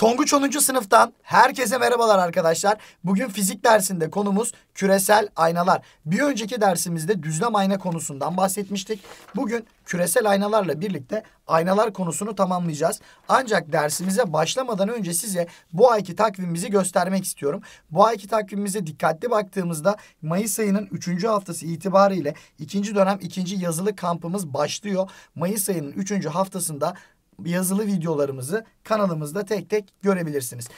Tonguç 10. sınıftan herkese merhabalar arkadaşlar. Bugün fizik dersinde konumuz küresel aynalar. Bir önceki dersimizde düzlem ayna konusundan bahsetmiştik. Bugün küresel aynalarla birlikte aynalar konusunu tamamlayacağız. Ancak dersimize başlamadan önce size bu ayki takvimimizi göstermek istiyorum. Bu ayki takvimimize dikkatli baktığımızda Mayıs ayının 3. haftası itibariyle 2. dönem 2. yazılı kampımız başlıyor. Mayıs ayının 3. haftasında yazılı videolarımızı kanalımızda tek tek görebilirsiniz.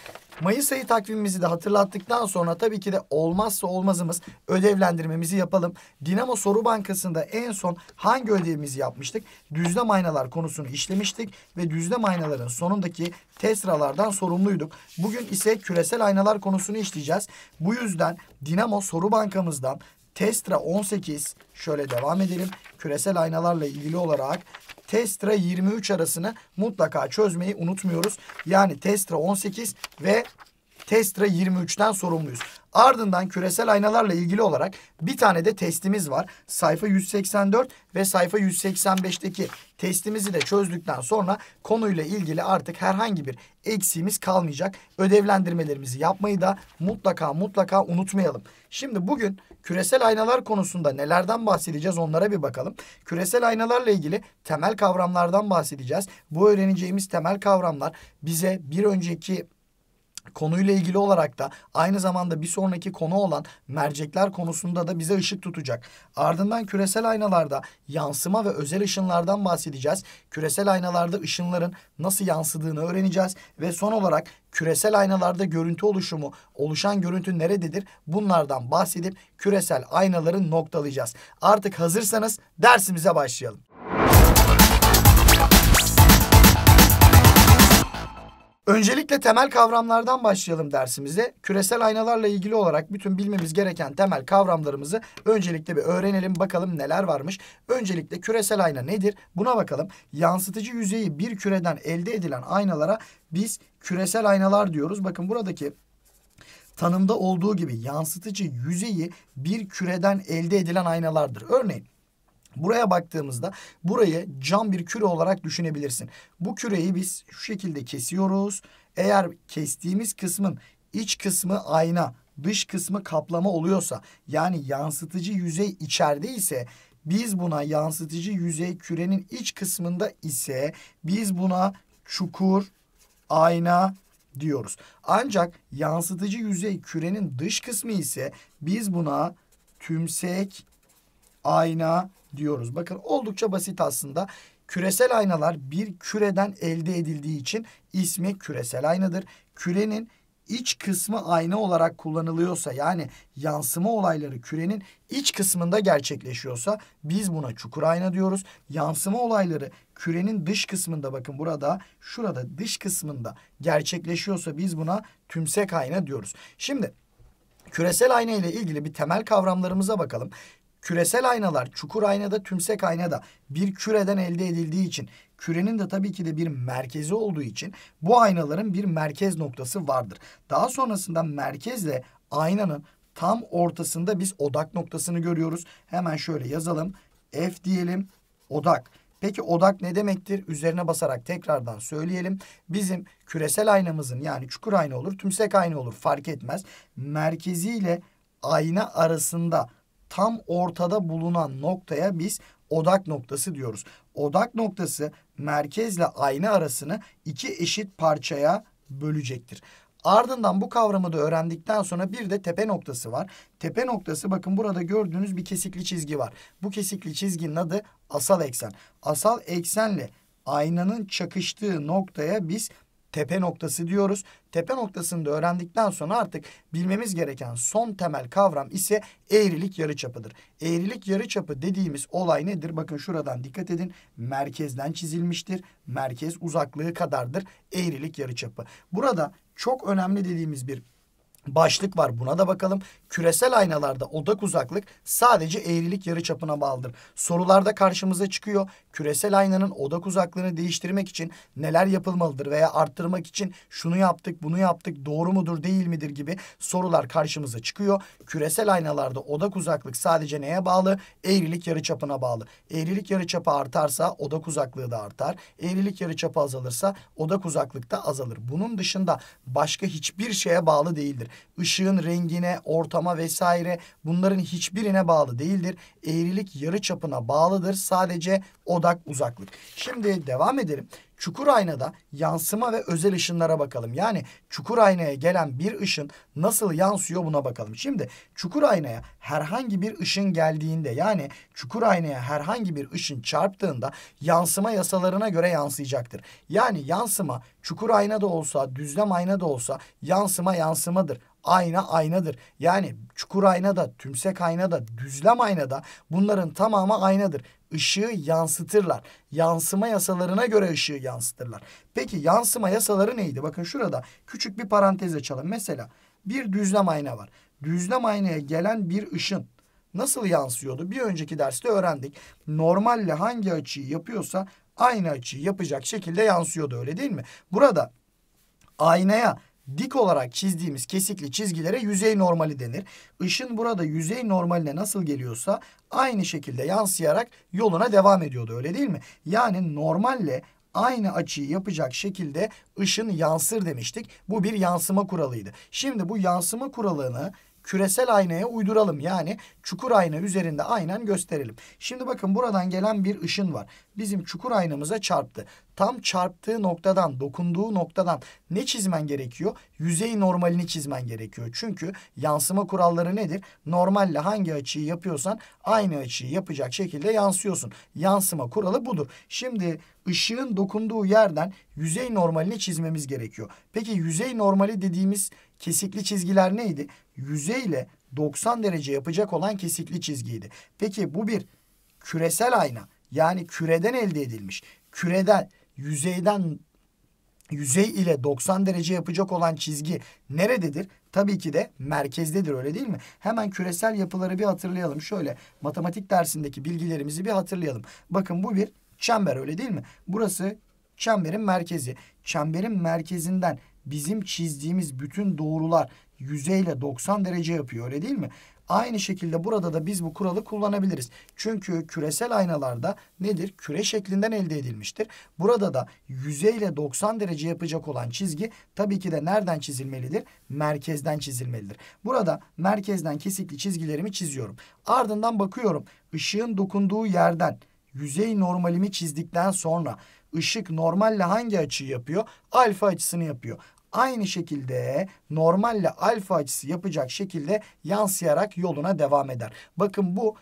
Mayıs ayı takvimimizi de hatırlattıktan sonra tabii ki de olmazsa olmazımız ödevlendirmemizi yapalım. Dinamo Soru Bankası'nda en son hangi ödevimizi yapmıştık? Düzlem aynalar konusunu işlemiştik ve düzlem aynaların sonundaki tesralardan sorumluyduk. Bugün ise küresel aynalar konusunu işleyeceğiz. Bu yüzden Dinamo Soru Bankamızdan Testra 18 şöyle devam edelim. Küresel aynalarla ilgili olarak Testra 23 arasını mutlaka çözmeyi unutmuyoruz. Yani Testra 18 ve Testra 23'ten sorumluyuz. Ardından küresel aynalarla ilgili olarak bir tane de testimiz var. Sayfa 184 ve sayfa 185'teki testimizi de çözdükten sonra konuyla ilgili artık herhangi bir eksiğimiz kalmayacak. Ödevlendirmelerimizi yapmayı da mutlaka mutlaka unutmayalım. Şimdi bugün küresel aynalar konusunda nelerden bahsedeceğiz onlara bir bakalım. Küresel aynalarla ilgili temel kavramlardan bahsedeceğiz. Bu öğreneceğimiz temel kavramlar bize bir önceki konuyla ilgili olarak da aynı zamanda bir sonraki konu olan mercekler konusunda da bize ışık tutacak. Ardından küresel aynalarda yansıma ve özel ışınlardan bahsedeceğiz. Küresel aynalarda ışınların nasıl yansıdığını öğreneceğiz ve son olarak küresel aynalarda görüntü oluşumu, oluşan görüntü nerededir? Bunlardan bahsedip küresel aynaları noktalayacağız. Artık hazırsanız dersimize başlayalım. Öncelikle temel kavramlardan başlayalım dersimizde. Küresel aynalarla ilgili olarak bütün bilmemiz gereken temel kavramlarımızı öncelikle bir öğrenelim bakalım neler varmış. Öncelikle küresel ayna nedir? Buna bakalım. Yansıtıcı yüzeyi bir küreden elde edilen aynalara biz küresel aynalar diyoruz. Bakın buradaki tanımda olduğu gibi yansıtıcı yüzeyi bir küreden elde edilen aynalardır. Örneğin Buraya baktığımızda burayı cam bir küre olarak düşünebilirsin. Bu küreyi biz şu şekilde kesiyoruz. Eğer kestiğimiz kısmın iç kısmı ayna, dış kısmı kaplama oluyorsa yani yansıtıcı yüzey içeride ise biz buna yansıtıcı yüzey kürenin iç kısmında ise biz buna çukur, ayna diyoruz. Ancak yansıtıcı yüzey kürenin dış kısmı ise biz buna tümsek ayna diyoruz. Bakın oldukça basit aslında. Küresel aynalar bir küreden elde edildiği için ismi küresel aynadır. Kürenin iç kısmı ayna olarak kullanılıyorsa yani yansıma olayları kürenin iç kısmında gerçekleşiyorsa biz buna çukur ayna diyoruz. Yansıma olayları kürenin dış kısmında bakın burada şurada dış kısmında gerçekleşiyorsa biz buna tümsek ayna diyoruz. Şimdi küresel ayna ile ilgili bir temel kavramlarımıza bakalım. Küresel aynalar çukur aynada tümsek aynada bir küreden elde edildiği için kürenin de tabii ki de bir merkezi olduğu için bu aynaların bir merkez noktası vardır. Daha sonrasında merkezle aynanın tam ortasında biz odak noktasını görüyoruz. Hemen şöyle yazalım. F diyelim odak. Peki odak ne demektir? Üzerine basarak tekrardan söyleyelim. Bizim küresel aynamızın yani çukur ayna olur, tümsek ayna olur fark etmez. Merkeziyle ayna arasında tam ortada bulunan noktaya biz odak noktası diyoruz. Odak noktası merkezle ayna arasını iki eşit parçaya bölecektir. Ardından bu kavramı da öğrendikten sonra bir de tepe noktası var. Tepe noktası bakın burada gördüğünüz bir kesikli çizgi var. Bu kesikli çizginin adı asal eksen. Asal eksenle aynanın çakıştığı noktaya biz tepe noktası diyoruz. Tepe noktasını da öğrendikten sonra artık bilmemiz gereken son temel kavram ise eğrilik yarıçapıdır. Eğrilik yarıçapı dediğimiz olay nedir? Bakın şuradan dikkat edin. Merkezden çizilmiştir. Merkez uzaklığı kadardır eğrilik yarıçapı. Burada çok önemli dediğimiz bir başlık var buna da bakalım. Küresel aynalarda odak uzaklık sadece eğrilik yarıçapına bağlıdır. Sorularda karşımıza çıkıyor. Küresel aynanın odak uzaklığını değiştirmek için neler yapılmalıdır veya arttırmak için şunu yaptık, bunu yaptık, doğru mudur, değil midir gibi sorular karşımıza çıkıyor. Küresel aynalarda odak uzaklık sadece neye bağlı? Eğrilik yarıçapına bağlı. Eğrilik yarıçapı artarsa odak uzaklığı da artar. Eğrilik yarıçapı azalırsa odak uzaklık da azalır. Bunun dışında başka hiçbir şeye bağlı değildir ışığın rengine, ortama vesaire bunların hiçbirine bağlı değildir. Eğrilik yarı çapına bağlıdır. Sadece odak uzaklık. Şimdi devam edelim. Çukur aynada yansıma ve özel ışınlara bakalım. Yani çukur aynaya gelen bir ışın nasıl yansıyor buna bakalım. Şimdi çukur aynaya herhangi bir ışın geldiğinde yani çukur aynaya herhangi bir ışın çarptığında yansıma yasalarına göre yansıyacaktır. Yani yansıma çukur aynada olsa düzlem aynada olsa yansıma yansımadır ayna aynadır. Yani çukur aynada, tümsek aynada, düzlem aynada bunların tamamı aynadır ışığı yansıtırlar. Yansıma yasalarına göre ışığı yansıtırlar. Peki yansıma yasaları neydi? Bakın şurada küçük bir parantez açalım. Mesela bir düzlem ayna var. Düzlem aynaya gelen bir ışın nasıl yansıyordu? Bir önceki derste öğrendik. Normalle hangi açıyı yapıyorsa aynı açıyı yapacak şekilde yansıyordu öyle değil mi? Burada aynaya dik olarak çizdiğimiz kesikli çizgilere yüzey normali denir. Işın burada yüzey normaline nasıl geliyorsa aynı şekilde yansıyarak yoluna devam ediyordu öyle değil mi? Yani normalle aynı açıyı yapacak şekilde ışın yansır demiştik. Bu bir yansıma kuralıydı. Şimdi bu yansıma kuralını küresel aynaya uyduralım. Yani çukur ayna üzerinde aynen gösterelim. Şimdi bakın buradan gelen bir ışın var. Bizim çukur aynamıza çarptı. Tam çarptığı noktadan, dokunduğu noktadan ne çizmen gerekiyor? Yüzey normalini çizmen gerekiyor. Çünkü yansıma kuralları nedir? Normalle hangi açıyı yapıyorsan aynı açıyı yapacak şekilde yansıyorsun. Yansıma kuralı budur. Şimdi ışığın dokunduğu yerden yüzey normalini çizmemiz gerekiyor. Peki yüzey normali dediğimiz Kesikli çizgiler neydi? Yüzeyle 90 derece yapacak olan kesikli çizgiydi. Peki bu bir küresel ayna yani küreden elde edilmiş. Küreden yüzeyden yüzey ile 90 derece yapacak olan çizgi nerededir? Tabii ki de merkezdedir öyle değil mi? Hemen küresel yapıları bir hatırlayalım. Şöyle matematik dersindeki bilgilerimizi bir hatırlayalım. Bakın bu bir çember öyle değil mi? Burası çemberin merkezi. Çemberin merkezinden bizim çizdiğimiz bütün doğrular yüzeyle 90 derece yapıyor öyle değil mi? Aynı şekilde burada da biz bu kuralı kullanabiliriz. Çünkü küresel aynalarda nedir? Küre şeklinden elde edilmiştir. Burada da yüzeyle 90 derece yapacak olan çizgi tabii ki de nereden çizilmelidir? Merkezden çizilmelidir. Burada merkezden kesikli çizgilerimi çiziyorum. Ardından bakıyorum ışığın dokunduğu yerden yüzey normalimi çizdikten sonra ışık normalle hangi açıyı yapıyor? Alfa açısını yapıyor. Aynı şekilde normalle alfa açısı yapacak şekilde yansıyarak yoluna devam eder. Bakın bu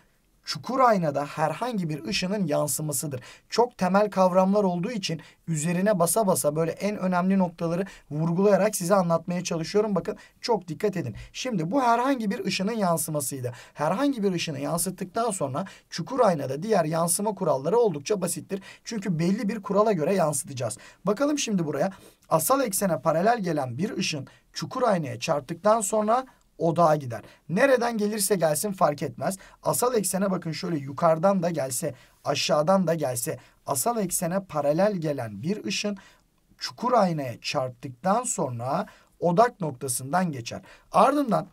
çukur aynada herhangi bir ışının yansımasıdır. Çok temel kavramlar olduğu için üzerine basa basa böyle en önemli noktaları vurgulayarak size anlatmaya çalışıyorum. Bakın çok dikkat edin. Şimdi bu herhangi bir ışının yansımasıydı. Herhangi bir ışını yansıttıktan sonra çukur aynada diğer yansıma kuralları oldukça basittir. Çünkü belli bir kurala göre yansıtacağız. Bakalım şimdi buraya. Asal eksene paralel gelen bir ışın çukur aynaya çarptıktan sonra odağa gider. Nereden gelirse gelsin fark etmez. Asal eksene bakın şöyle yukarıdan da gelse aşağıdan da gelse asal eksene paralel gelen bir ışın çukur aynaya çarptıktan sonra odak noktasından geçer. Ardından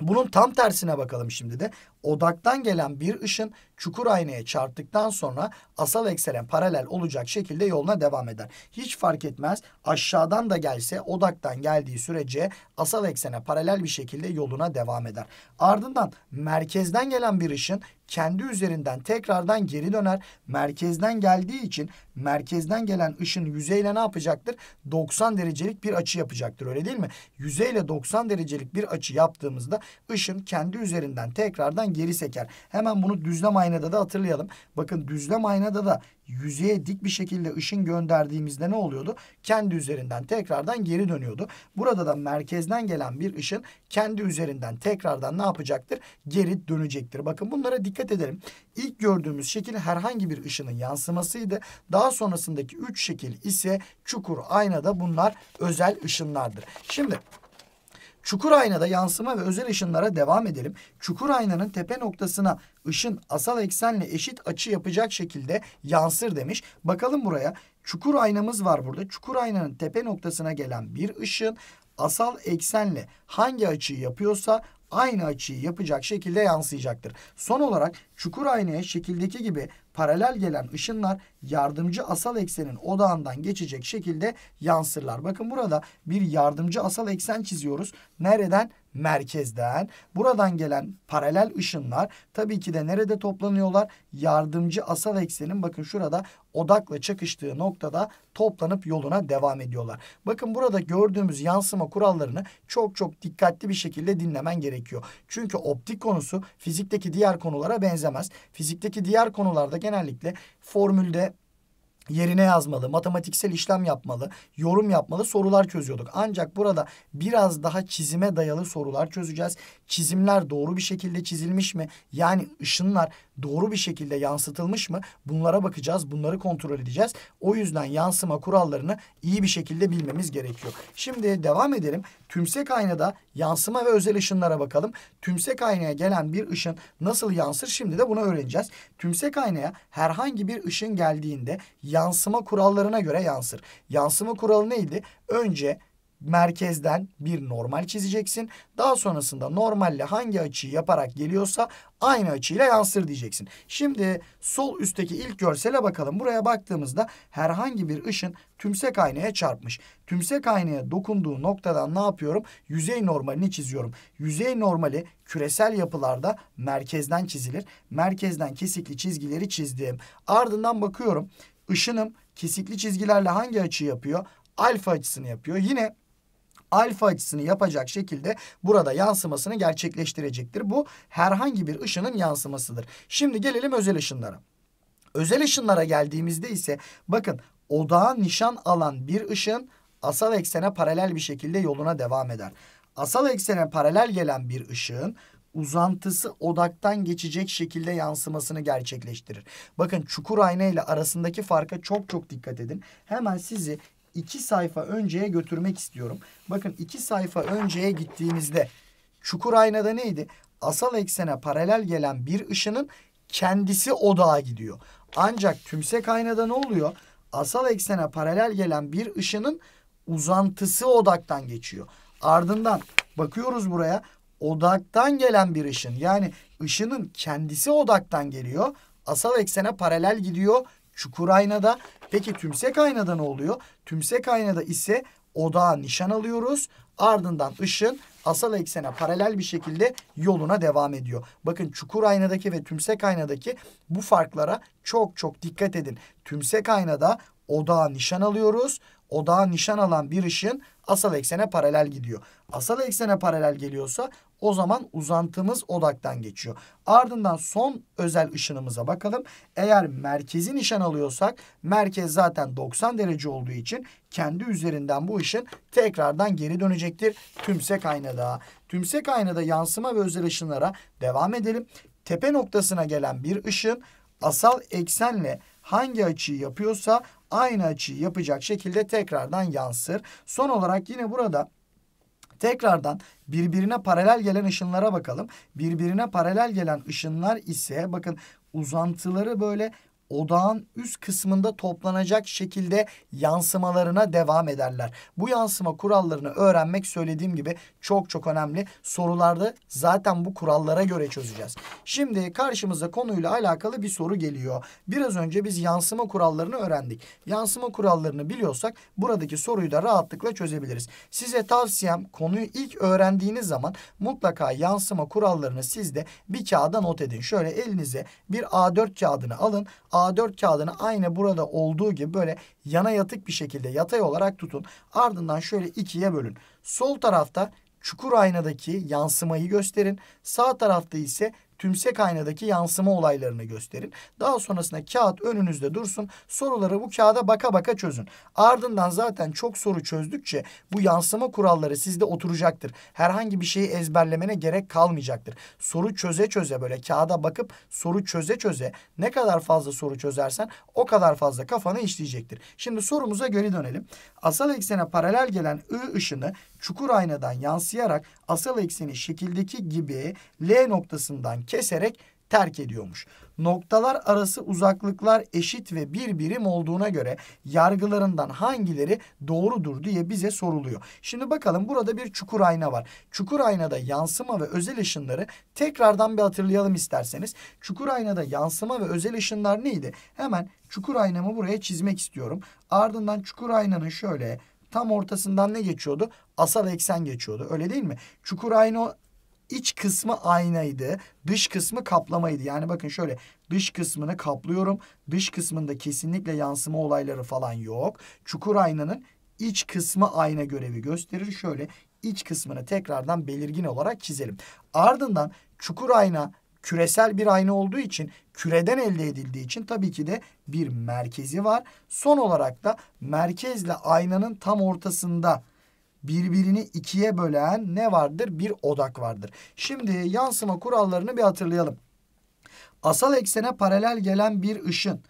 bunun tam tersine bakalım şimdi de odaktan gelen bir ışın çukur aynaya çarptıktan sonra asal eksene paralel olacak şekilde yoluna devam eder. Hiç fark etmez aşağıdan da gelse odaktan geldiği sürece asal eksene paralel bir şekilde yoluna devam eder. Ardından merkezden gelen bir ışın kendi üzerinden tekrardan geri döner. Merkezden geldiği için merkezden gelen ışın yüzeyle ne yapacaktır? 90 derecelik bir açı yapacaktır öyle değil mi? Yüzeyle 90 derecelik bir açı yaptığımızda ışın kendi üzerinden tekrardan geri seker. Hemen bunu düzlem aynada da hatırlayalım. Bakın düzlem aynada da yüzeye dik bir şekilde ışın gönderdiğimizde ne oluyordu? Kendi üzerinden tekrardan geri dönüyordu. Burada da merkezden gelen bir ışın kendi üzerinden tekrardan ne yapacaktır? Geri dönecektir. Bakın bunlara dikkat edelim. İlk gördüğümüz şekil herhangi bir ışının yansımasıydı. Daha sonrasındaki üç şekil ise çukur, aynada bunlar özel ışınlardır. Şimdi Çukur aynada yansıma ve özel ışınlara devam edelim. Çukur aynanın tepe noktasına ışın asal eksenle eşit açı yapacak şekilde yansır demiş. Bakalım buraya. Çukur aynamız var burada. Çukur aynanın tepe noktasına gelen bir ışın asal eksenle hangi açıyı yapıyorsa aynı açıyı yapacak şekilde yansıyacaktır. Son olarak çukur aynaya şekildeki gibi paralel gelen ışınlar yardımcı asal eksenin odağından geçecek şekilde yansırlar. Bakın burada bir yardımcı asal eksen çiziyoruz. Nereden? merkezden. Buradan gelen paralel ışınlar tabii ki de nerede toplanıyorlar? Yardımcı asal eksenin bakın şurada odakla çakıştığı noktada toplanıp yoluna devam ediyorlar. Bakın burada gördüğümüz yansıma kurallarını çok çok dikkatli bir şekilde dinlemen gerekiyor. Çünkü optik konusu fizikteki diğer konulara benzemez. Fizikteki diğer konularda genellikle formülde yerine yazmalı, matematiksel işlem yapmalı, yorum yapmalı sorular çözüyorduk. Ancak burada biraz daha çizime dayalı sorular çözeceğiz. Çizimler doğru bir şekilde çizilmiş mi? Yani ışınlar doğru bir şekilde yansıtılmış mı? Bunlara bakacağız, bunları kontrol edeceğiz. O yüzden yansıma kurallarını iyi bir şekilde bilmemiz gerekiyor. Şimdi devam edelim. Tümsek aynada yansıma ve özel ışınlara bakalım. Tümsek aynaya gelen bir ışın nasıl yansır? Şimdi de bunu öğreneceğiz. Tümsek aynaya herhangi bir ışın geldiğinde yansıma kurallarına göre yansır. Yansıma kuralı neydi? Önce merkezden bir normal çizeceksin. Daha sonrasında normalle hangi açıyı yaparak geliyorsa aynı açıyla yansır diyeceksin. Şimdi sol üstteki ilk görsele bakalım. Buraya baktığımızda herhangi bir ışın tümsek aynaya çarpmış. Tümsek aynaya dokunduğu noktadan ne yapıyorum? Yüzey normalini çiziyorum. Yüzey normali küresel yapılarda merkezden çizilir. Merkezden kesikli çizgileri çizdim. Ardından bakıyorum. Işınım kesikli çizgilerle hangi açı yapıyor? Alfa açısını yapıyor. Yine alfa açısını yapacak şekilde burada yansımasını gerçekleştirecektir. Bu herhangi bir ışının yansımasıdır. Şimdi gelelim özel ışınlara. Özel ışınlara geldiğimizde ise bakın odağa nişan alan bir ışın asal eksene paralel bir şekilde yoluna devam eder. Asal eksene paralel gelen bir ışığın uzantısı odaktan geçecek şekilde yansımasını gerçekleştirir. Bakın çukur ayna ile arasındaki farka çok çok dikkat edin. Hemen sizi 2 sayfa önceye götürmek istiyorum. Bakın iki sayfa önceye gittiğimizde çukur aynada neydi? Asal eksene paralel gelen bir ışının kendisi odağa gidiyor. Ancak tümsek aynada ne oluyor? Asal eksene paralel gelen bir ışının uzantısı odaktan geçiyor. Ardından bakıyoruz buraya odaktan gelen bir ışın yani ışının kendisi odaktan geliyor. Asal eksene paralel gidiyor çukur aynada. Peki tümsek aynada ne oluyor? Tümsek aynada ise odağa nişan alıyoruz. Ardından ışın asal eksene paralel bir şekilde yoluna devam ediyor. Bakın çukur aynadaki ve tümsek aynadaki bu farklara çok çok dikkat edin. Tümsek aynada odağa nişan alıyoruz. Odağa nişan alan bir ışın asal eksene paralel gidiyor. Asal eksene paralel geliyorsa o zaman uzantımız odaktan geçiyor. Ardından son özel ışınımıza bakalım. Eğer merkezi nişan alıyorsak merkez zaten 90 derece olduğu için kendi üzerinden bu ışın tekrardan geri dönecektir tümsek aynada. Tümsek aynada yansıma ve özel ışınlara devam edelim. Tepe noktasına gelen bir ışın asal eksenle hangi açıyı yapıyorsa aynı açıyı yapacak şekilde tekrardan yansır. Son olarak yine burada Tekrardan birbirine paralel gelen ışınlara bakalım. Birbirine paralel gelen ışınlar ise bakın uzantıları böyle odağın üst kısmında toplanacak şekilde yansımalarına devam ederler. Bu yansıma kurallarını öğrenmek söylediğim gibi çok çok önemli. Sorularda zaten bu kurallara göre çözeceğiz. Şimdi karşımıza konuyla alakalı bir soru geliyor. Biraz önce biz yansıma kurallarını öğrendik. Yansıma kurallarını biliyorsak buradaki soruyu da rahatlıkla çözebiliriz. Size tavsiyem konuyu ilk öğrendiğiniz zaman mutlaka yansıma kurallarını siz de bir kağıda not edin. Şöyle elinize bir A4 kağıdını alın. A A4 kağıdını aynı burada olduğu gibi böyle yana yatık bir şekilde yatay olarak tutun. Ardından şöyle ikiye bölün. Sol tarafta çukur aynadaki yansımayı gösterin. Sağ tarafta ise tümsek aynadaki yansıma olaylarını gösterin. Daha sonrasında kağıt önünüzde dursun. Soruları bu kağıda baka baka çözün. Ardından zaten çok soru çözdükçe bu yansıma kuralları sizde oturacaktır. Herhangi bir şeyi ezberlemene gerek kalmayacaktır. Soru çöze çöze böyle kağıda bakıp soru çöze çöze ne kadar fazla soru çözersen o kadar fazla kafanı işleyecektir. Şimdi sorumuza geri dönelim. Asal eksene paralel gelen I ışını çukur aynadan yansıyarak asal ekseni şekildeki gibi L noktasından keserek terk ediyormuş. Noktalar arası uzaklıklar eşit ve bir birim olduğuna göre yargılarından hangileri doğrudur diye bize soruluyor. Şimdi bakalım burada bir çukur ayna var. Çukur aynada yansıma ve özel ışınları tekrardan bir hatırlayalım isterseniz. Çukur aynada yansıma ve özel ışınlar neydi? Hemen çukur aynamı buraya çizmek istiyorum. Ardından çukur aynanın şöyle tam ortasından ne geçiyordu? Asal eksen geçiyordu. Öyle değil mi? Çukur aynı iç kısmı aynaydı. Dış kısmı kaplamaydı. Yani bakın şöyle dış kısmını kaplıyorum. Dış kısmında kesinlikle yansıma olayları falan yok. Çukur aynanın iç kısmı ayna görevi gösterir. Şöyle iç kısmını tekrardan belirgin olarak çizelim. Ardından çukur ayna küresel bir ayna olduğu için küreden elde edildiği için tabii ki de bir merkezi var. Son olarak da merkezle aynanın tam ortasında birbirini ikiye bölen ne vardır? Bir odak vardır. Şimdi yansıma kurallarını bir hatırlayalım. Asal eksene paralel gelen bir ışın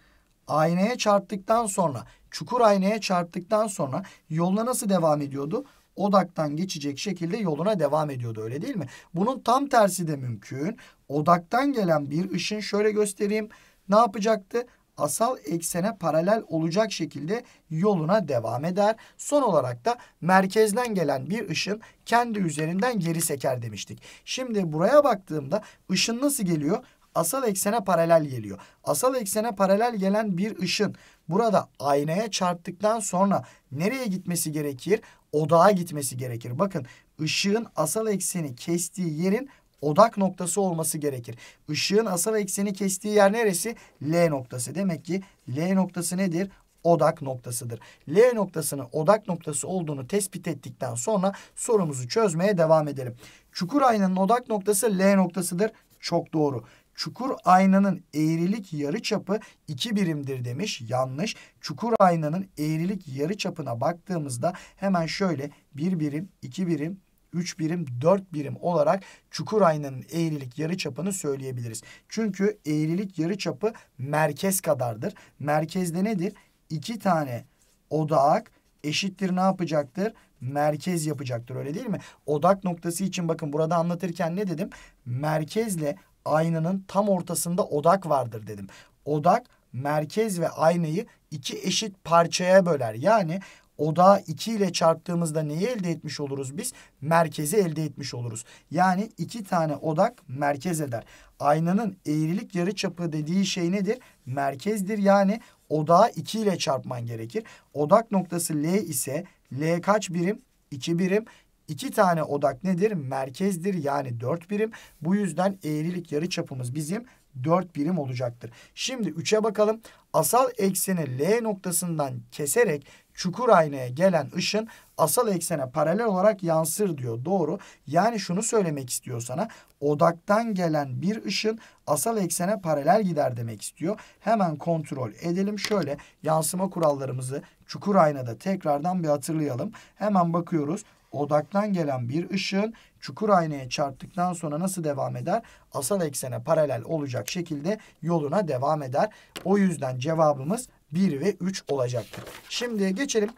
aynaya çarptıktan sonra, çukur aynaya çarptıktan sonra yoluna nasıl devam ediyordu? odaktan geçecek şekilde yoluna devam ediyordu öyle değil mi? Bunun tam tersi de mümkün. Odaktan gelen bir ışın şöyle göstereyim. Ne yapacaktı? asal eksene paralel olacak şekilde yoluna devam eder. Son olarak da merkezden gelen bir ışın kendi üzerinden geri seker demiştik. Şimdi buraya baktığımda ışın nasıl geliyor? Asal eksene paralel geliyor. Asal eksene paralel gelen bir ışın burada aynaya çarptıktan sonra nereye gitmesi gerekir? Odağa gitmesi gerekir. Bakın ışığın asal ekseni kestiği yerin odak noktası olması gerekir. Işığın asal ekseni kestiği yer neresi? L noktası. Demek ki L noktası nedir? odak noktasıdır. L noktasının odak noktası olduğunu tespit ettikten sonra sorumuzu çözmeye devam edelim. Çukur aynanın odak noktası L noktasıdır. Çok doğru. Çukur aynanın eğrilik yarıçapı 2 birimdir demiş. Yanlış. Çukur aynanın eğrilik yarıçapına baktığımızda hemen şöyle 1 birim, 2 birim, 3 birim, 4 birim olarak çukur aynanın eğrilik yarıçapını söyleyebiliriz. Çünkü eğrilik yarıçapı merkez kadardır. Merkezde nedir? 2 tane odak eşittir ne yapacaktır? merkez yapacaktır öyle değil mi? Odak noktası için bakın burada anlatırken ne dedim? Merkezle aynanın tam ortasında odak vardır dedim. Odak merkez ve aynayı iki eşit parçaya böler. Yani odağı 2 ile çarptığımızda neyi elde etmiş oluruz biz? Merkezi elde etmiş oluruz. Yani iki tane odak merkez eder. Aynanın eğrilik yarıçapı dediği şey nedir? Merkezdir. Yani odağı 2 ile çarpman gerekir. Odak noktası L ise L kaç birim? 2 birim. İki tane odak nedir? Merkezdir yani dört birim. Bu yüzden eğrilik yarı çapımız bizim dört birim olacaktır. Şimdi üçe bakalım. Asal ekseni L noktasından keserek çukur aynaya gelen ışın asal eksene paralel olarak yansır diyor. Doğru. Yani şunu söylemek istiyor sana. Odaktan gelen bir ışın asal eksene paralel gider demek istiyor. Hemen kontrol edelim. Şöyle yansıma kurallarımızı çukur aynada tekrardan bir hatırlayalım. Hemen bakıyoruz odaktan gelen bir ışığın çukur aynaya çarptıktan sonra nasıl devam eder? Asal eksene paralel olacak şekilde yoluna devam eder. O yüzden cevabımız 1 ve 3 olacaktır. Şimdi geçelim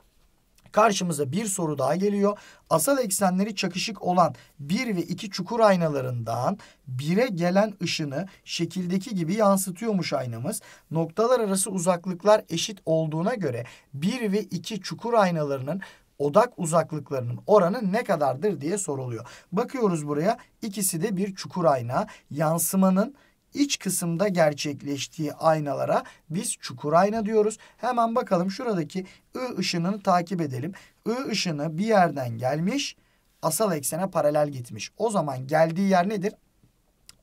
Karşımıza bir soru daha geliyor. Asal eksenleri çakışık olan 1 ve 2 çukur aynalarından 1'e gelen ışını şekildeki gibi yansıtıyormuş aynamız. Noktalar arası uzaklıklar eşit olduğuna göre 1 ve 2 çukur aynalarının odak uzaklıklarının oranı ne kadardır diye soruluyor. Bakıyoruz buraya ikisi de bir çukur ayna. Yansımanın iç kısımda gerçekleştiği aynalara biz çukur ayna diyoruz. Hemen bakalım şuradaki I ışınını takip edelim. I ışını bir yerden gelmiş asal eksene paralel gitmiş. O zaman geldiği yer nedir?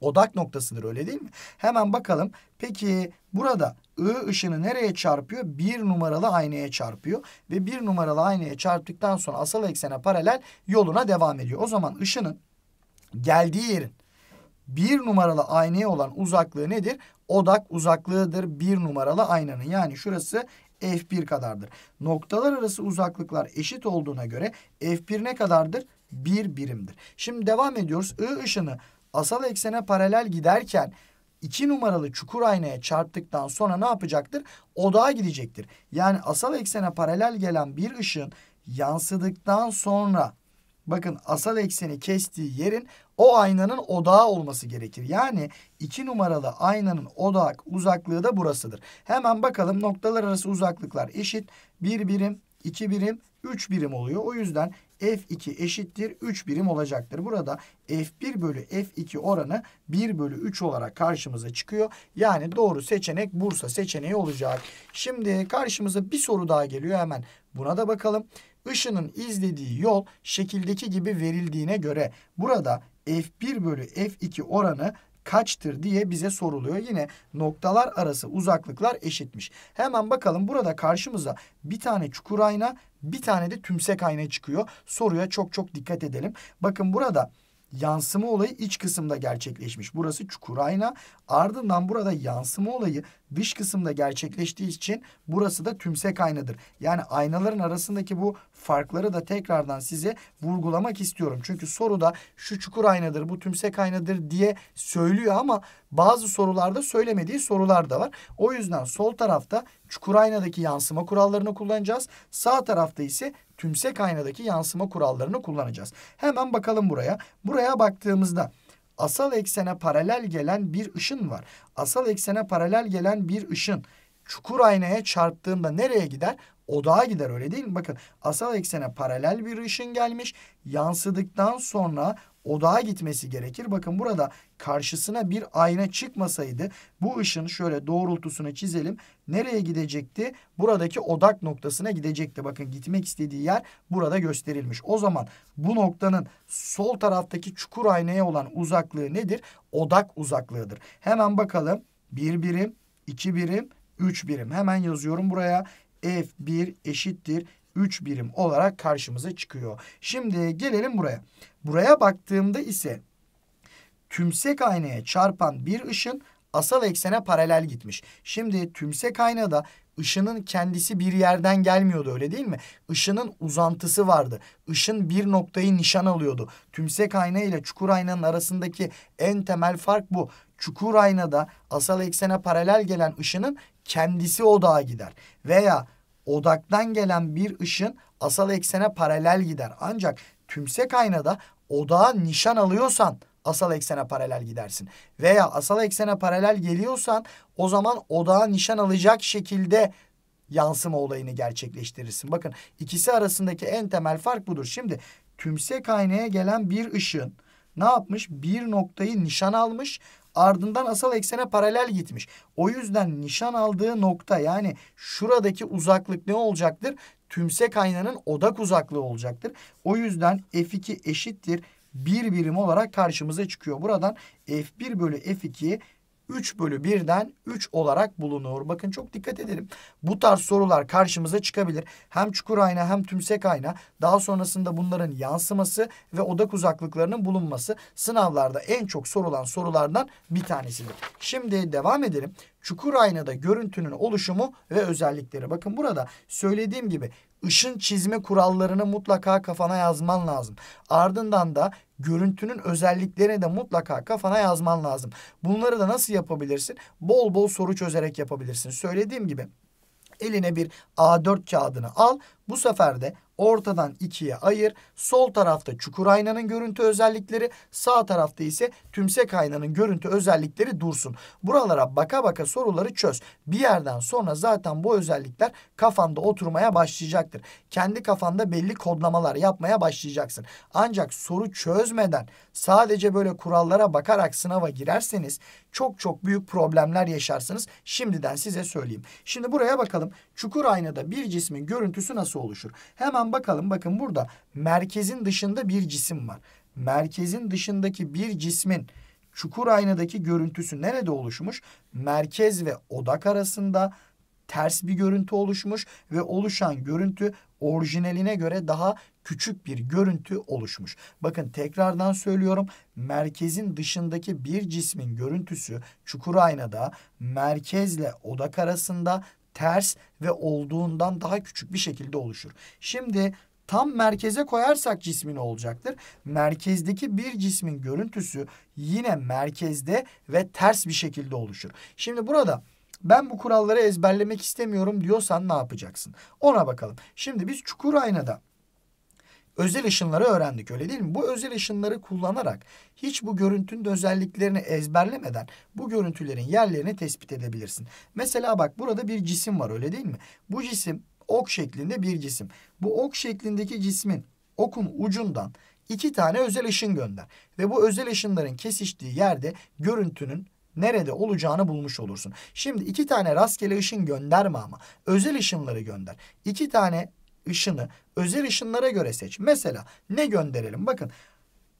odak noktasıdır öyle değil mi? Hemen bakalım. Peki burada I ışını nereye çarpıyor? Bir numaralı aynaya çarpıyor. Ve bir numaralı aynaya çarptıktan sonra asal eksene paralel yoluna devam ediyor. O zaman ışının geldiği yerin bir numaralı aynaya olan uzaklığı nedir? Odak uzaklığıdır bir numaralı aynanın. Yani şurası F1 kadardır. Noktalar arası uzaklıklar eşit olduğuna göre F1 ne kadardır? Bir birimdir. Şimdi devam ediyoruz. I ışını asal eksene paralel giderken 2 numaralı çukur aynaya çarptıktan sonra ne yapacaktır? Odağa gidecektir. Yani asal eksene paralel gelen bir ışın yansıdıktan sonra bakın asal ekseni kestiği yerin o aynanın odağı olması gerekir. Yani 2 numaralı aynanın odak uzaklığı da burasıdır. Hemen bakalım noktalar arası uzaklıklar eşit. 1 birim, 2 birim, 3 birim oluyor. O yüzden F2 eşittir 3 birim olacaktır. Burada F1 bölü F2 oranı 1 bölü 3 olarak karşımıza çıkıyor. Yani doğru seçenek Bursa seçeneği olacak. Şimdi karşımıza bir soru daha geliyor hemen. Buna da bakalım. Işının izlediği yol şekildeki gibi verildiğine göre burada F1 bölü F2 oranı kaçtır diye bize soruluyor. Yine noktalar arası uzaklıklar eşitmiş. Hemen bakalım burada karşımıza bir tane çukur ayna bir tane de tümsek ayna çıkıyor. Soruya çok çok dikkat edelim. Bakın burada yansıma olayı iç kısımda gerçekleşmiş. Burası çukur ayna. Ardından burada yansıma olayı dış kısımda gerçekleştiği için burası da tümsek aynadır. Yani aynaların arasındaki bu farkları da tekrardan size vurgulamak istiyorum. Çünkü soruda şu çukur aynadır, bu tümsek aynadır diye söylüyor ama bazı sorularda söylemediği sorular da var. O yüzden sol tarafta çukur aynadaki yansıma kurallarını kullanacağız. Sağ tarafta ise tümsek aynadaki yansıma kurallarını kullanacağız. Hemen bakalım buraya. Buraya baktığımızda asal eksene paralel gelen bir ışın var. Asal eksene paralel gelen bir ışın çukur aynaya çarptığında nereye gider? Odağa gider öyle değil mi? Bakın asal eksene paralel bir ışın gelmiş. Yansıdıktan sonra odağa gitmesi gerekir. Bakın burada karşısına bir ayna çıkmasaydı bu ışın şöyle doğrultusunu çizelim. Nereye gidecekti? Buradaki odak noktasına gidecekti. Bakın gitmek istediği yer burada gösterilmiş. O zaman bu noktanın sol taraftaki çukur aynaya olan uzaklığı nedir? Odak uzaklığıdır. Hemen bakalım. 1 birim, 2 birim, 3 birim. Hemen yazıyorum buraya. F1 eşittir 3 birim olarak karşımıza çıkıyor. Şimdi gelelim buraya. Buraya baktığımda ise tümsek aynaya çarpan bir ışın asal eksene paralel gitmiş. Şimdi tümsek aynada ışının kendisi bir yerden gelmiyordu öyle değil mi? Işının uzantısı vardı. Işın bir noktayı nişan alıyordu. Tümsek ayna ile çukur aynanın arasındaki en temel fark bu. Çukur aynada asal eksene paralel gelen ışının kendisi odağa gider. Veya odaktan gelen bir ışın asal eksene paralel gider. Ancak tümsek aynada odağa nişan alıyorsan asal eksene paralel gidersin. Veya asal eksene paralel geliyorsan o zaman odağa nişan alacak şekilde yansıma olayını gerçekleştirirsin. Bakın ikisi arasındaki en temel fark budur. Şimdi tümsek aynaya gelen bir ışın ne yapmış? Bir noktayı nişan almış ardından asal eksene paralel gitmiş. O yüzden nişan aldığı nokta yani şuradaki uzaklık ne olacaktır? Tümsek aynanın odak uzaklığı olacaktır. O yüzden F2 eşittir bir birim olarak karşımıza çıkıyor. Buradan F1 bölü F2 3 bölü 1'den 3 olarak bulunur. Bakın çok dikkat edelim. Bu tarz sorular karşımıza çıkabilir. Hem çukur ayna hem tümsek ayna daha sonrasında bunların yansıması ve odak uzaklıklarının bulunması sınavlarda en çok sorulan sorulardan bir tanesidir. Şimdi devam edelim. Çukur aynada görüntünün oluşumu ve özellikleri. Bakın burada söylediğim gibi ışın çizme kurallarını mutlaka kafana yazman lazım. Ardından da görüntünün özelliklerini de mutlaka kafana yazman lazım. Bunları da nasıl yapabilirsin? Bol bol soru çözerek yapabilirsin. Söylediğim gibi eline bir A4 kağıdını al. Bu sefer de ortadan ikiye ayır. Sol tarafta çukur aynanın görüntü özellikleri, sağ tarafta ise tümsek aynanın görüntü özellikleri dursun. Buralara baka baka soruları çöz. Bir yerden sonra zaten bu özellikler kafanda oturmaya başlayacaktır. Kendi kafanda belli kodlamalar yapmaya başlayacaksın. Ancak soru çözmeden sadece böyle kurallara bakarak sınava girerseniz çok çok büyük problemler yaşarsınız. Şimdiden size söyleyeyim. Şimdi buraya bakalım. Çukur aynada bir cismin görüntüsü nasıl oluşur? Hemen bakalım bakın burada merkezin dışında bir cisim var. Merkezin dışındaki bir cismin çukur aynadaki görüntüsü nerede oluşmuş? Merkez ve odak arasında ters bir görüntü oluşmuş ve oluşan görüntü orijinaline göre daha küçük bir görüntü oluşmuş. Bakın tekrardan söylüyorum merkezin dışındaki bir cismin görüntüsü çukur aynada merkezle odak arasında ters ve olduğundan daha küçük bir şekilde oluşur. Şimdi tam merkeze koyarsak cismin olacaktır. Merkezdeki bir cismin görüntüsü yine merkezde ve ters bir şekilde oluşur. Şimdi burada ben bu kuralları ezberlemek istemiyorum diyorsan ne yapacaksın? Ona bakalım. Şimdi biz çukur aynada özel ışınları öğrendik öyle değil mi? Bu özel ışınları kullanarak hiç bu görüntünün özelliklerini ezberlemeden bu görüntülerin yerlerini tespit edebilirsin. Mesela bak burada bir cisim var öyle değil mi? Bu cisim ok şeklinde bir cisim. Bu ok şeklindeki cismin okun ucundan iki tane özel ışın gönder. Ve bu özel ışınların kesiştiği yerde görüntünün nerede olacağını bulmuş olursun. Şimdi iki tane rastgele ışın gönderme ama özel ışınları gönder. İki tane ışını özel ışınlara göre seç. Mesela ne gönderelim? Bakın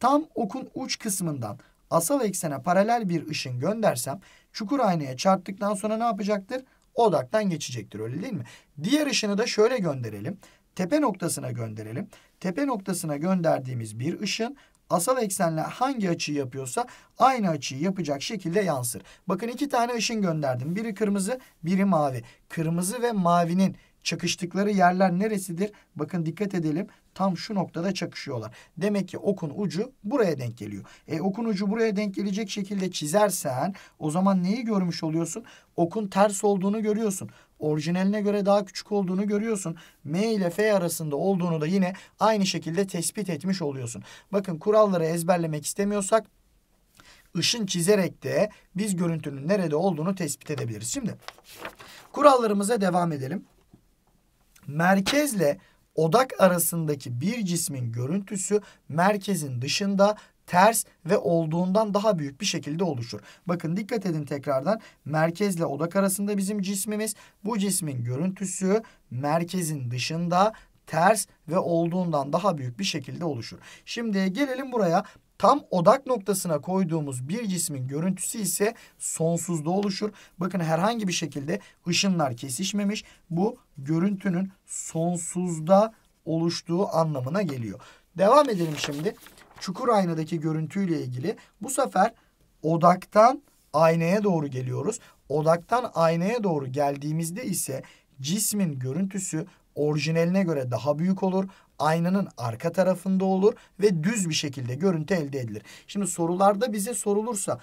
tam okun uç kısmından asal eksene paralel bir ışın göndersem çukur aynaya çarptıktan sonra ne yapacaktır? Odaktan geçecektir öyle değil mi? Diğer ışını da şöyle gönderelim. Tepe noktasına gönderelim. Tepe noktasına gönderdiğimiz bir ışın asal eksenle hangi açıyı yapıyorsa aynı açıyı yapacak şekilde yansır. Bakın iki tane ışın gönderdim. Biri kırmızı, biri mavi. Kırmızı ve mavinin Çakıştıkları yerler neresidir? Bakın dikkat edelim. Tam şu noktada çakışıyorlar. Demek ki okun ucu buraya denk geliyor. E okun ucu buraya denk gelecek şekilde çizersen o zaman neyi görmüş oluyorsun? Okun ters olduğunu görüyorsun. Orijinaline göre daha küçük olduğunu görüyorsun. M ile F arasında olduğunu da yine aynı şekilde tespit etmiş oluyorsun. Bakın kuralları ezberlemek istemiyorsak ışın çizerek de biz görüntünün nerede olduğunu tespit edebiliriz. Şimdi kurallarımıza devam edelim merkezle odak arasındaki bir cismin görüntüsü merkezin dışında ters ve olduğundan daha büyük bir şekilde oluşur. Bakın dikkat edin tekrardan merkezle odak arasında bizim cismimiz bu cismin görüntüsü merkezin dışında ters ve olduğundan daha büyük bir şekilde oluşur. Şimdi gelelim buraya Tam odak noktasına koyduğumuz bir cismin görüntüsü ise sonsuzda oluşur. Bakın herhangi bir şekilde ışınlar kesişmemiş. Bu görüntünün sonsuzda oluştuğu anlamına geliyor. Devam edelim şimdi. Çukur aynadaki görüntüyle ilgili bu sefer odaktan aynaya doğru geliyoruz. Odaktan aynaya doğru geldiğimizde ise cismin görüntüsü orijinaline göre daha büyük olur aynanın arka tarafında olur ve düz bir şekilde görüntü elde edilir. Şimdi sorularda bize sorulursa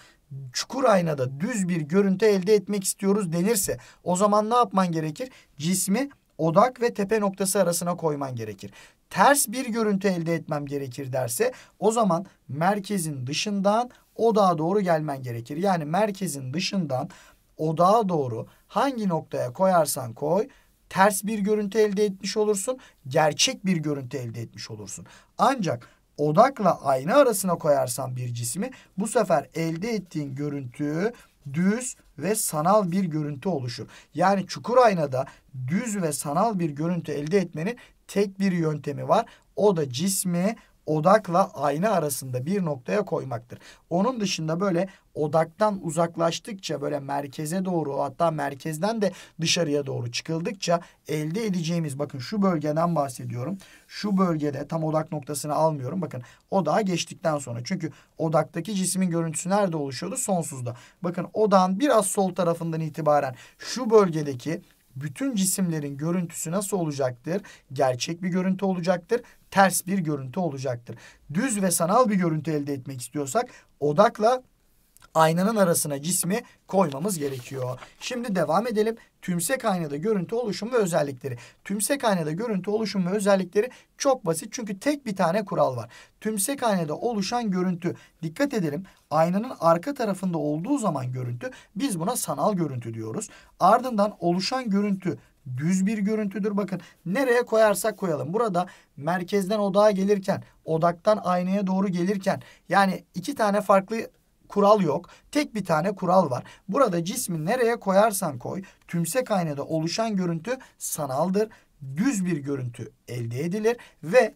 çukur aynada düz bir görüntü elde etmek istiyoruz denirse o zaman ne yapman gerekir? Cismi odak ve tepe noktası arasına koyman gerekir. Ters bir görüntü elde etmem gerekir derse o zaman merkezin dışından odağa doğru gelmen gerekir. Yani merkezin dışından odağa doğru hangi noktaya koyarsan koy ters bir görüntü elde etmiş olursun, gerçek bir görüntü elde etmiş olursun. Ancak odakla ayna arasına koyarsan bir cismi bu sefer elde ettiğin görüntü düz ve sanal bir görüntü oluşur. Yani çukur aynada düz ve sanal bir görüntü elde etmenin tek bir yöntemi var. O da cismi odakla ayna arasında bir noktaya koymaktır. Onun dışında böyle odaktan uzaklaştıkça böyle merkeze doğru hatta merkezden de dışarıya doğru çıkıldıkça elde edeceğimiz bakın şu bölgeden bahsediyorum. Şu bölgede tam odak noktasını almıyorum. Bakın odağa geçtikten sonra çünkü odaktaki cismin görüntüsü nerede oluşuyordu? Sonsuzda. Bakın odağın biraz sol tarafından itibaren şu bölgedeki bütün cisimlerin görüntüsü nasıl olacaktır? Gerçek bir görüntü olacaktır ters bir görüntü olacaktır. Düz ve sanal bir görüntü elde etmek istiyorsak odakla aynanın arasına cismi koymamız gerekiyor. Şimdi devam edelim. Tümsek aynada görüntü oluşum ve özellikleri. Tümsek aynada görüntü oluşum ve özellikleri çok basit çünkü tek bir tane kural var. Tümsek aynada oluşan görüntü dikkat edelim aynanın arka tarafında olduğu zaman görüntü biz buna sanal görüntü diyoruz. Ardından oluşan görüntü düz bir görüntüdür. Bakın nereye koyarsak koyalım. Burada merkezden odağa gelirken, odaktan aynaya doğru gelirken yani iki tane farklı kural yok. Tek bir tane kural var. Burada cismi nereye koyarsan koy tümsek aynada oluşan görüntü sanaldır. Düz bir görüntü elde edilir ve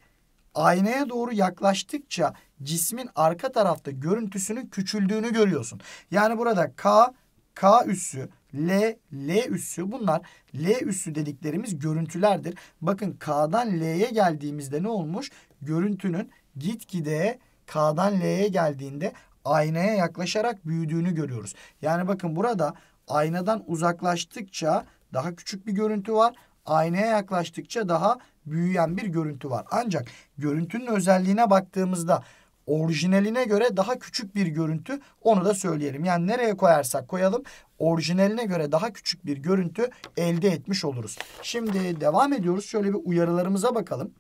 aynaya doğru yaklaştıkça cismin arka tarafta görüntüsünün küçüldüğünü görüyorsun. Yani burada K, K üssü L, L üssü bunlar L üssü dediklerimiz görüntülerdir. Bakın K'dan L'ye geldiğimizde ne olmuş? Görüntünün gitgide K'dan L'ye geldiğinde aynaya yaklaşarak büyüdüğünü görüyoruz. Yani bakın burada aynadan uzaklaştıkça daha küçük bir görüntü var. Aynaya yaklaştıkça daha büyüyen bir görüntü var. Ancak görüntünün özelliğine baktığımızda orijinaline göre daha küçük bir görüntü onu da söyleyelim. Yani nereye koyarsak koyalım orijinaline göre daha küçük bir görüntü elde etmiş oluruz. Şimdi devam ediyoruz. Şöyle bir uyarılarımıza bakalım.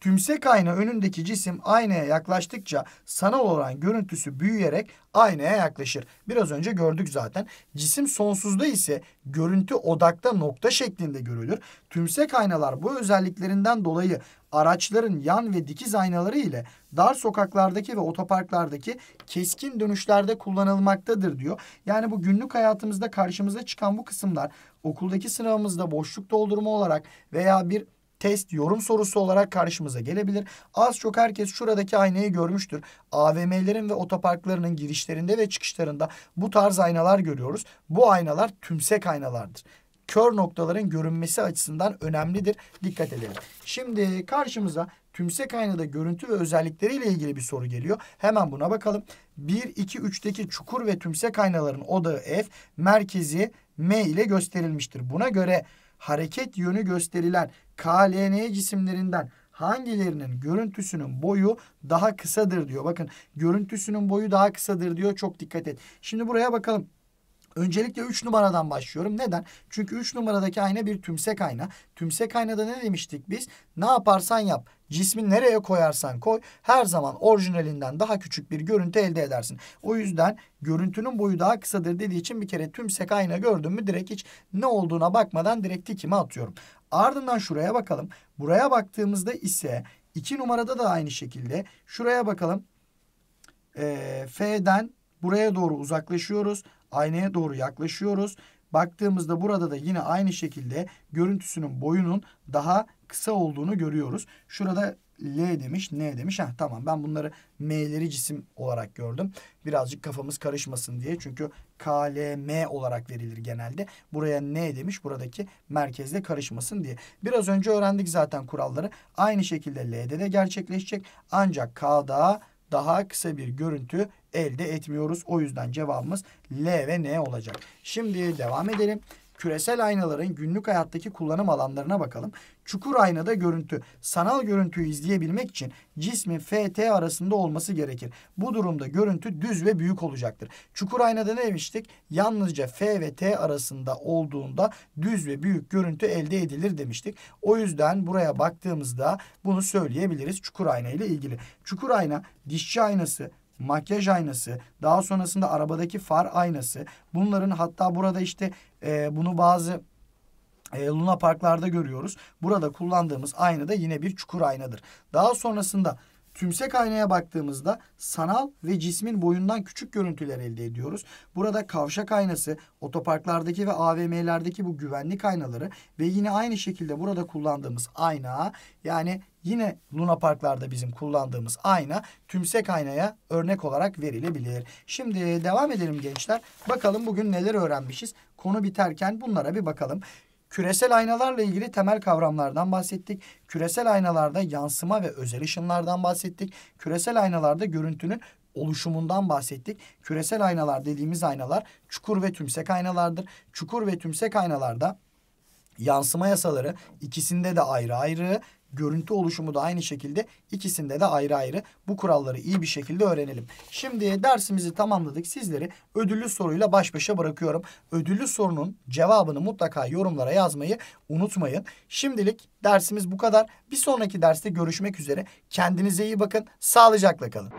Tümsek ayna önündeki cisim aynaya yaklaştıkça sanal olan görüntüsü büyüyerek aynaya yaklaşır. Biraz önce gördük zaten. Cisim sonsuzda ise görüntü odakta nokta şeklinde görülür. Tümsek aynalar bu özelliklerinden dolayı araçların yan ve dikiz aynaları ile dar sokaklardaki ve otoparklardaki keskin dönüşlerde kullanılmaktadır diyor. Yani bu günlük hayatımızda karşımıza çıkan bu kısımlar okuldaki sınavımızda boşluk doldurma olarak veya bir test, yorum sorusu olarak karşımıza gelebilir. Az çok herkes şuradaki aynayı görmüştür. AVM'lerin ve otoparklarının girişlerinde ve çıkışlarında bu tarz aynalar görüyoruz. Bu aynalar tümsek aynalardır kör noktaların görünmesi açısından önemlidir. Dikkat edelim. Şimdi karşımıza tümsek aynada görüntü ve özellikleriyle ilgili bir soru geliyor. Hemen buna bakalım. 1, 2, 3'teki çukur ve tümsek aynaların odağı F, merkezi M ile gösterilmiştir. Buna göre hareket yönü gösterilen KLN cisimlerinden hangilerinin görüntüsünün boyu daha kısadır diyor. Bakın görüntüsünün boyu daha kısadır diyor. Çok dikkat et. Şimdi buraya bakalım. Öncelikle 3 numaradan başlıyorum. Neden? Çünkü 3 numaradaki ayna bir tümsek ayna. Tümsek aynada ne demiştik biz? Ne yaparsan yap. Cismi nereye koyarsan koy her zaman orijinalinden daha küçük bir görüntü elde edersin. O yüzden görüntünün boyu daha kısadır dediği için bir kere tümsek ayna gördüm mü direkt hiç ne olduğuna bakmadan direkt dikimi atıyorum. Ardından şuraya bakalım. Buraya baktığımızda ise 2 numarada da aynı şekilde. Şuraya bakalım. Ee, F'den buraya doğru uzaklaşıyoruz aynaya doğru yaklaşıyoruz. Baktığımızda burada da yine aynı şekilde görüntüsünün boyunun daha kısa olduğunu görüyoruz. Şurada L demiş, N demiş. Heh, tamam ben bunları M'leri cisim olarak gördüm. Birazcık kafamız karışmasın diye. Çünkü K, L, M olarak verilir genelde. Buraya N demiş, buradaki merkezle karışmasın diye. Biraz önce öğrendik zaten kuralları. Aynı şekilde L'de de gerçekleşecek. Ancak K'da daha kısa bir görüntü elde etmiyoruz. O yüzden cevabımız L ve N olacak. Şimdi devam edelim. Küresel aynaların günlük hayattaki kullanım alanlarına bakalım. Çukur aynada görüntü. Sanal görüntüyü izleyebilmek için cismin FT arasında olması gerekir. Bu durumda görüntü düz ve büyük olacaktır. Çukur aynada ne demiştik? Yalnızca F ve T arasında olduğunda düz ve büyük görüntü elde edilir demiştik. O yüzden buraya baktığımızda bunu söyleyebiliriz çukur ayna ile ilgili. Çukur ayna dişçi aynası, makyaj aynası, daha sonrasında arabadaki far aynası. Bunların hatta burada işte e, bunu bazı e, Luna Parklarda görüyoruz. Burada kullandığımız ayna da yine bir çukur aynadır. Daha sonrasında tümsek aynaya baktığımızda sanal ve cismin boyundan küçük görüntüler elde ediyoruz. Burada kavşak aynası, otoparklardaki ve AVM'lerdeki bu güvenlik aynaları ve yine aynı şekilde burada kullandığımız ayna yani yine Luna Parklarda bizim kullandığımız ayna tümsek aynaya örnek olarak verilebilir. Şimdi devam edelim gençler. Bakalım bugün neler öğrenmişiz. Konu biterken bunlara bir bakalım. Küresel aynalarla ilgili temel kavramlardan bahsettik. Küresel aynalarda yansıma ve özel ışınlardan bahsettik. Küresel aynalarda görüntünün oluşumundan bahsettik. Küresel aynalar dediğimiz aynalar çukur ve tümsek aynalardır. Çukur ve tümsek aynalarda yansıma yasaları ikisinde de ayrı ayrı görüntü oluşumu da aynı şekilde ikisinde de ayrı ayrı bu kuralları iyi bir şekilde öğrenelim. Şimdi dersimizi tamamladık. Sizleri ödüllü soruyla baş başa bırakıyorum. Ödüllü sorunun cevabını mutlaka yorumlara yazmayı unutmayın. Şimdilik dersimiz bu kadar. Bir sonraki derste görüşmek üzere. Kendinize iyi bakın. Sağlıcakla kalın.